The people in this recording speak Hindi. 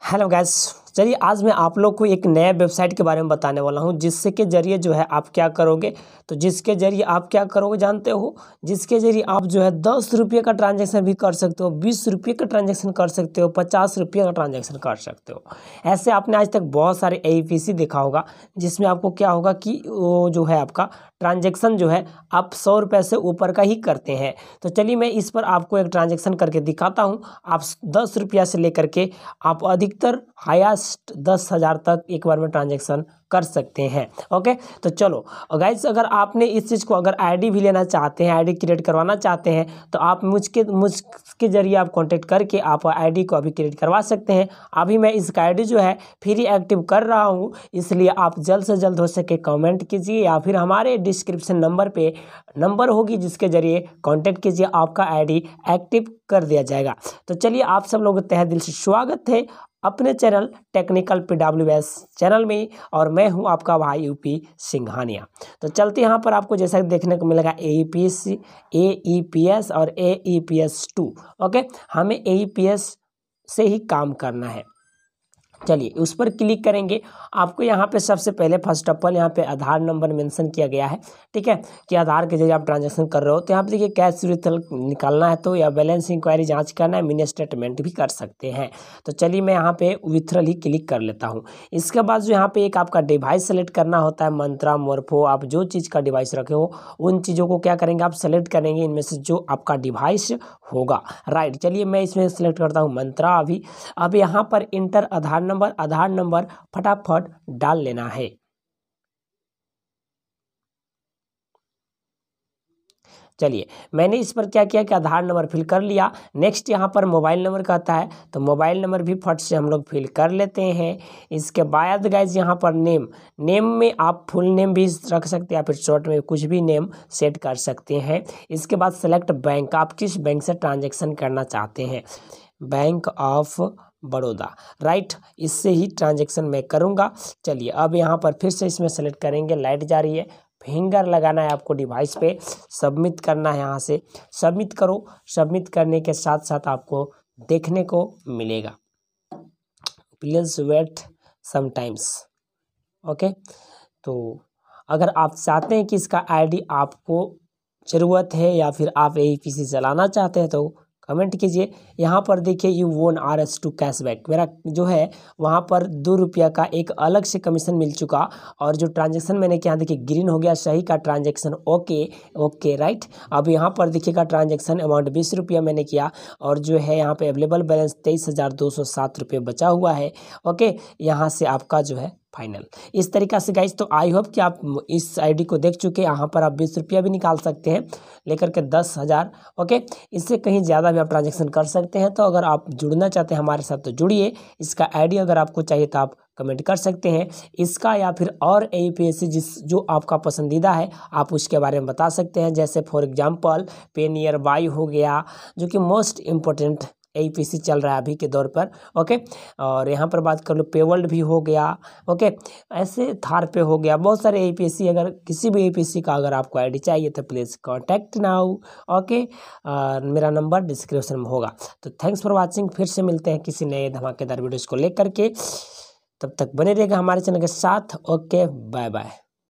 hello guys चलिए आज मैं आप लोग को एक नया वेबसाइट के बारे में बताने वाला हूँ जिससे के जरिए जो है आप क्या करोगे तो जिसके जरिए आप क्या करोगे जानते हो जिसके जरिए आप जो है दस रुपये का ट्रांजेक्शन भी कर सकते हो बीस रुपये का ट्रांजेक्शन कर सकते हो पचास रुपये का ट्रांजेक्शन कर सकते हो ऐसे आपने आज तक बहुत सारे ए देखा होगा जिसमें आपको क्या होगा कि वो जो है आपका ट्रांजेक्शन जो है आप सौ रुपये से ऊपर का ही करते हैं तो चलिए मैं इस पर आपको एक ट्रांजेक्शन करके दिखाता हूँ आप दस रुपया से लेकर के आप अधिकतर हाया लास्ट दस हज़ार तक एक बार में ट्रांजेक्शन कर सकते हैं ओके तो चलो गाइज अगर आपने इस चीज़ को अगर आईडी भी लेना चाहते हैं आईडी क्रिएट करवाना चाहते हैं तो आप मुझके मुझके जरिए आप कांटेक्ट करके आप आईडी को अभी क्रिएट करवा सकते हैं अभी मैं इसका आईडी जो है फ्री एक्टिव कर रहा हूँ इसलिए आप जल्द से जल्द हो सके कमेंट कीजिए या फिर हमारे डिस्क्रिप्शन नंबर पर नंबर होगी जिसके ज़रिए कॉन्टैक्ट कीजिए आपका आई एक्टिव कर दिया जाएगा तो चलिए आप सब लोगों का तह दिल से स्वागत है अपने चैनल टेक्निकल पी चैनल में और मैं हूं आपका भाई यूपी सिंघानिया तो चलते यहाँ पर आपको जैसा देखने को मिलेगा A P S A E P S और A E P S two okay हमें ए ई पी एस से ही काम करना है चलिए उस पर क्लिक करेंगे आपको यहाँ पे सबसे पहले फर्स्ट ऑफ ऑल यहाँ पे आधार नंबर मेंशन किया गया है ठीक है कि आधार के जरिए आप ट्रांजैक्शन कर रहे हो तो यहाँ पे देखिए कैश रिथल निकालना है तो या बैलेंस इंक्वायरी जांच करना है मिनी स्टेटमेंट भी कर सकते हैं तो चलिए मैं यहाँ पे विथरल ही क्लिक कर लेता हूँ इसके बाद जो यहाँ पे एक आपका डिवाइस सेलेक्ट करना होता है मंत्रा मोरफो आप जो चीज़ का डिवाइस रखे हो उन चीज़ों को क्या करेंगे आप सेलेक्ट करेंगे इनमें से जो आपका डिवाइस होगा राइट चलिए मैं इसमें सेलेक्ट करता हूँ मंत्रा अभी अब यहाँ पर enter Aadhaar number Aadhaar number फटाफट डाल लेना है चलिए मैंने इस पर क्या किया कि आधार नंबर फिल कर लिया नेक्स्ट यहाँ पर मोबाइल नंबर कहता है तो मोबाइल नंबर भी फट से हम लोग फिल कर लेते हैं इसके बाद गाइज यहाँ पर नेम नेम में आप फुल नेम भी रख सकते हैं या फिर शॉर्ट में कुछ भी नेम सेट कर सकते हैं इसके बाद सेलेक्ट बैंक आप किस बैंक से ट्रांजेक्शन करना चाहते हैं बैंक ऑफ बड़ौदा राइट इससे ही ट्रांजेक्शन मैं करूँगा चलिए अब यहाँ पर फिर से इसमें सेलेक्ट करेंगे लाइट जा रही है फिंगर लगाना है आपको डिवाइस पे सबमिट करना है यहाँ से सबमिट करो सबमिट करने के साथ साथ आपको देखने को मिलेगा प्लीज वेट समटाइम्स ओके तो अगर आप चाहते हैं कि इसका आईडी आपको ज़रूरत है या फिर आप यही पी चलाना चाहते हैं तो कमेंट कीजिए यहाँ पर देखिए यू वोन आर एस टू कैशबैक मेरा जो है वहाँ पर दो रुपया का एक अलग से कमीशन मिल चुका और जो ट्रांजेक्शन मैंने यहाँ देखिए ग्रीन हो गया सही का ट्रांजेक्शन ओके ओके राइट अब यहाँ पर देखिएगा ट्रांजेक्शन अमाउंट बीस रुपया मैंने किया और जो है यहाँ पर अवेलेबल बैलेंस तेईस हज़ार दो सौ सात रुपये बचा हुआ है ओके यहाँ से आपका जो है फाइनल इस तरीका से गाइज तो आई होप कि आप इस आईडी को देख चुके हैं यहाँ पर आप बीस रुपया भी निकाल सकते हैं लेकर के दस हज़ार ओके इससे कहीं ज़्यादा भी आप ट्रांजेक्शन कर सकते हैं तो अगर आप जुड़ना चाहते हैं हमारे साथ तो जुड़िए इसका आईडी अगर आपको चाहिए तो आप कमेंट कर सकते हैं इसका या फिर और ए पी जिस जो आपका पसंदीदा है आप उसके बारे में बता सकते हैं जैसे फॉर एग्जाम्पल पेनियर बाई हो गया जो कि मोस्ट इम्पोर्टेंट ए पी चल रहा है अभी के दौर पर ओके और यहाँ पर बात कर लो पेवल्ड भी हो गया ओके ऐसे थार पे हो गया बहुत सारे ए पी अगर किसी भी ए पी का अगर आपको आईडी चाहिए तो प्लीज़ कॉन्टैक्ट नाउ ओके और मेरा नंबर डिस्क्रिप्शन में होगा तो थैंक्स फॉर वॉचिंग फिर से मिलते हैं किसी नए धमाकेदार वीडियोज़ को लेकर के तब तक बने रहेगा हमारे चैनल के साथ ओके बाय बाय